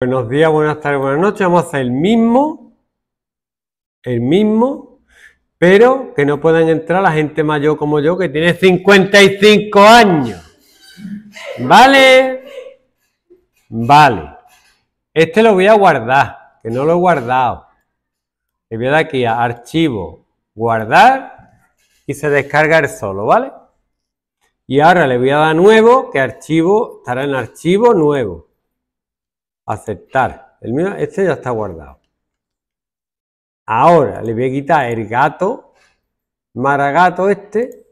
Buenos días, buenas tardes, buenas noches. Vamos a hacer el mismo, el mismo, pero que no puedan entrar la gente mayor como yo que tiene 55 años. ¿Vale? Vale. Este lo voy a guardar, que no lo he guardado. Le voy a dar aquí a archivo, guardar y se descarga el solo, ¿vale? Y ahora le voy a dar nuevo, que archivo estará en archivo nuevo aceptar. El mío, este ya está guardado. Ahora le voy a quitar el gato, maragato este,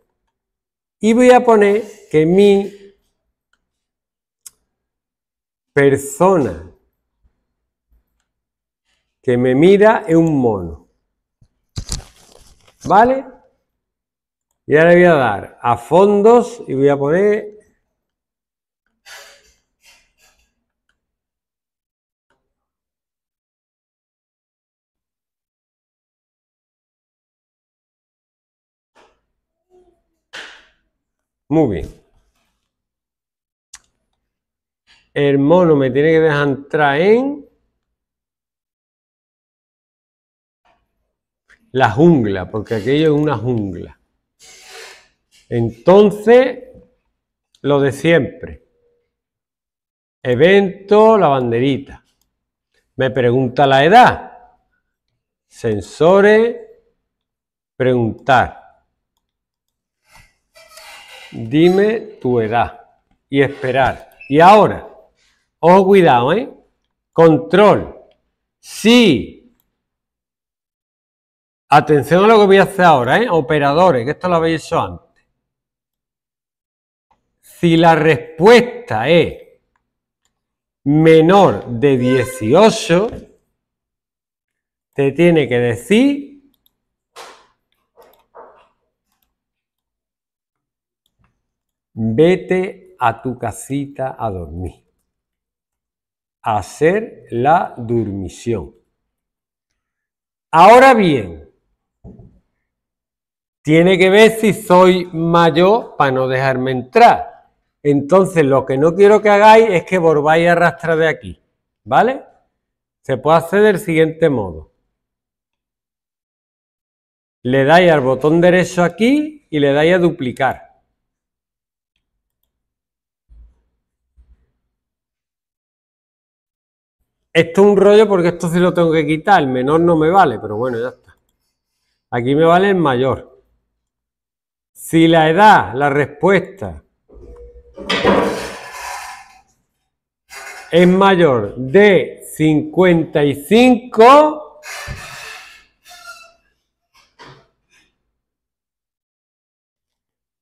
y voy a poner que mi persona que me mira es un mono. ¿Vale? Y ahora le voy a dar a fondos y voy a poner Muy bien. El mono me tiene que dejar entrar en la jungla, porque aquello es una jungla. Entonces, lo de siempre. Evento, la banderita. Me pregunta la edad. Sensores, preguntar dime tu edad y esperar. Y ahora, ojo cuidado, ¿eh? Control. Sí. Atención a lo que voy a hacer ahora, ¿eh? Operadores, que esto lo habéis hecho antes. Si la respuesta es menor de 18, te tiene que decir vete a tu casita a dormir. Hacer la durmición. Ahora bien, tiene que ver si soy mayor para no dejarme entrar. Entonces, lo que no quiero que hagáis es que volváis a arrastrar de aquí. ¿Vale? Se puede hacer del siguiente modo. Le dais al botón derecho aquí y le dais a duplicar. Esto es un rollo porque esto se lo tengo que quitar. El menor no me vale, pero bueno, ya está. Aquí me vale el mayor. Si la edad, la respuesta, es mayor de 55,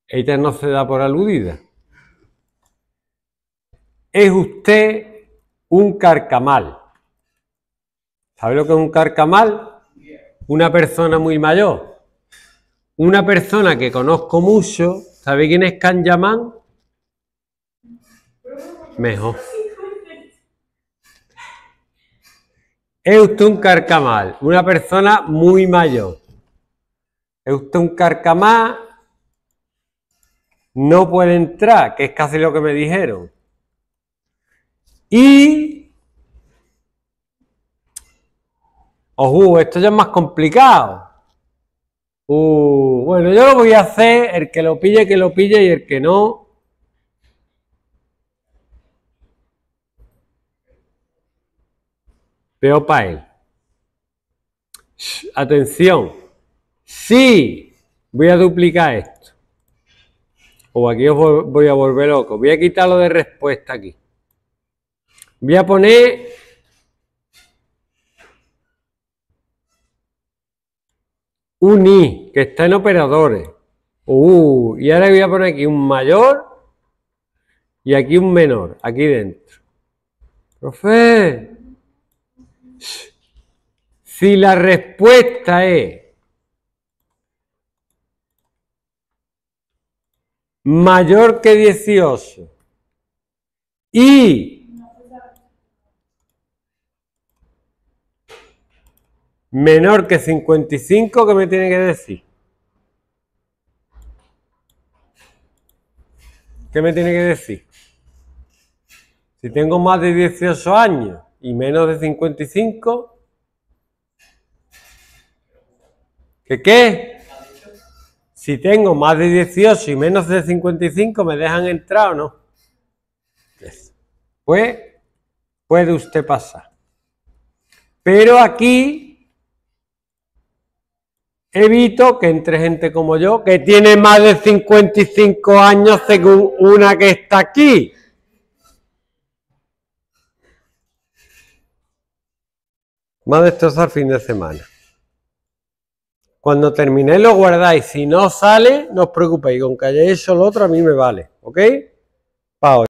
ella no se da por aludida. Es usted un carcamal. ¿Sabe lo que es un carcamal? Una persona muy mayor. Una persona que conozco mucho. ¿Sabe quién es Can Mejor. Es usted un carcamal, una persona muy mayor. Es usted un carcamal, no puede entrar, que es casi lo que me dijeron. Y Ojo, uh, esto ya es más complicado. Uh, bueno, yo lo voy a hacer, el que lo pille, que lo pille y el que no. Veo para él. atención. Sí, voy a duplicar esto. O aquí os voy a volver loco. Voy a quitar lo de respuesta aquí. Voy a poner un I, que está en operadores. Uh, y ahora voy a poner aquí un mayor y aquí un menor, aquí dentro. Profe, si la respuesta es mayor que 18 y menor que 55, ¿qué me tiene que decir? ¿Qué me tiene que decir? Si tengo más de 18 años y menos de 55, ¿qué qué? Si tengo más de 18 y menos de 55, ¿me dejan entrar o no? Pues, pues puede usted pasar. Pero aquí Evito que entre gente como yo, que tiene más de 55 años según una que está aquí. Más al fin de semana. Cuando terminéis lo guardáis. Si no sale, no os preocupéis. Con que hayáis hecho lo otro a mí me vale. ¿Ok? hoy.